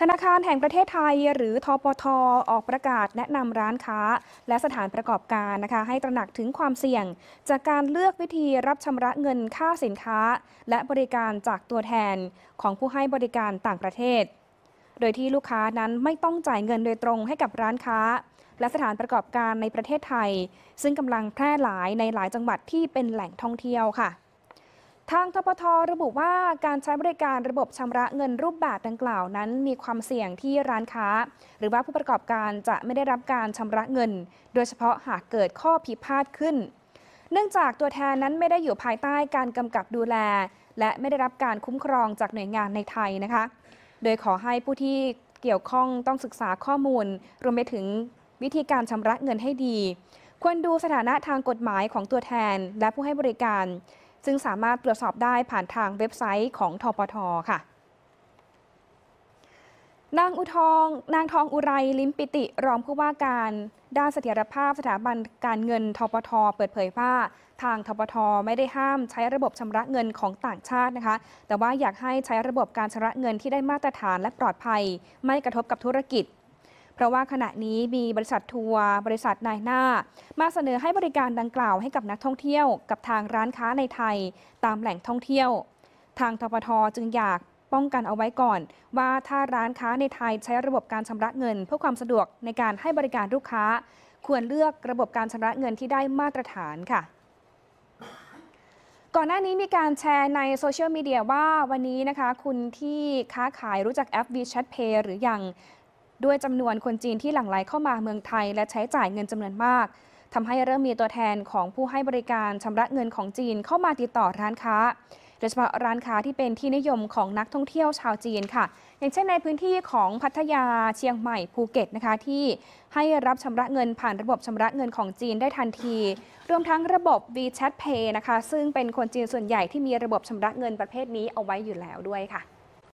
ธนาคารแห่งประเทศไทย หรือทปทออกประกาศแนะนำร้านค้าและสถานประกอบการนะคะ ให้ตระหนักถึงความเสี่ยงจากการเลือกวิธีรับชำระเงินค่าสินค้า และบริการจากตัวแทนของผู้ให้บริการต่างประเทศ โดยที่ลูกค้านั้นไม่ต้องจ่ายเงินโดยตรงให้กับร้านค้า และสถานประกอบการในประเทศไทย ซึ่งกำลังแพร่หลายในหลายจังหวัดที่เป็นแหล่งท่องเที่ยวค่ะทางทปทระบุว่าการใช้บริการระบบชำระเงินรูปแบบดังกล่าวนั้น มีความเสี่ยงที่ร้านค้า หรือว่าผู้ประกอบการจะไม่ได้รับการชำระเงิน โดยเฉพาะหากเกิดข้อผิดพลาดขึ้น เนื่องจากตัวแทนนั้นไม่ได้อยู่ภายใต้การกำกับดูแล และไม่ได้รับการคุ้มครองจากหน่วยงานในไทยนะคะ โดยขอให้ผู้ที่เกี่ยวข้องต้องศึกษาข้อมูล รวมไปถึงวิธีการชำระเงินให้ดี ควรดูสถานะทางกฎหมายของตัวแทนและผู้ให้บริการซึ่งสามารถตรวจสอบได้ผ่านทางเว็บไซต์ของทปทค่ะ นางอุทอง นางทองอุไร ลิมปิติรองผู้ว่าการด้านเสถียรภาพสถาบันการเงินทปท เปิดเผยว่าทางทปทไม่ได้ห้ามใช้ระบบชำระเงินของต่างชาตินะคะ แต่ว่าอยากให้ใช้ระบบการชำระเงินที่ได้มาตรฐานและปลอดภัย ไม่กระทบกับธุรกิจเพราะว่าขณะนี้มีบริษัททัวร์บริษัทนายหน้า มาเสนอให้บริการดังกล่าวให้กับนักท่องเที่ยวกับทางร้านค้าในไทยตามแหล่งท่องเที่ยว ทางทปทจึงอยากป้องกันเอาไว้ก่อน ว่าถ้าร้านค้าในไทยใช้ระบบการชำระเงินเพื่อความสะดวกในการให้บริการลูกค้า ควรเลือกระบบการชำระเงินที่ได้มาตรฐานค่ะ ก่อนหน้านี้มีการแชร์ในโซเชียลมีเดียว่าวันนี้นะคะคุณที่ค้าขายรู้จักแอป WeChat Pay หรือยังด้วยจำนวนคนจีนที่หลั่งไหลเข้ามาเมืองไทยและใช้จ่ายเงินจำนวนมากทำให้เริ่มมีตัวแทนของผู้ให้บริการชำระเงินของจีนเข้ามาติดต่อร้านค้า โดยเฉพาะร้านค้าที่เป็นที่นิยมของนักท่องเที่ยวชาวจีนค่ะ อย่างเช่นในพื้นที่ของพัทยาเชียงใหม่ภูเก็ตนะคะ ที่ให้รับชำระเงินผ่านระบบชำระเงินของจีนได้ทันทีรวมทั้งระบบ WeChat Pay นะคะซึ่งเป็นคนจีนส่วนใหญ่ที่มีระบบชำระเงินประเภทนี้เอาไว้อยู่แล้วด้วยค่ะ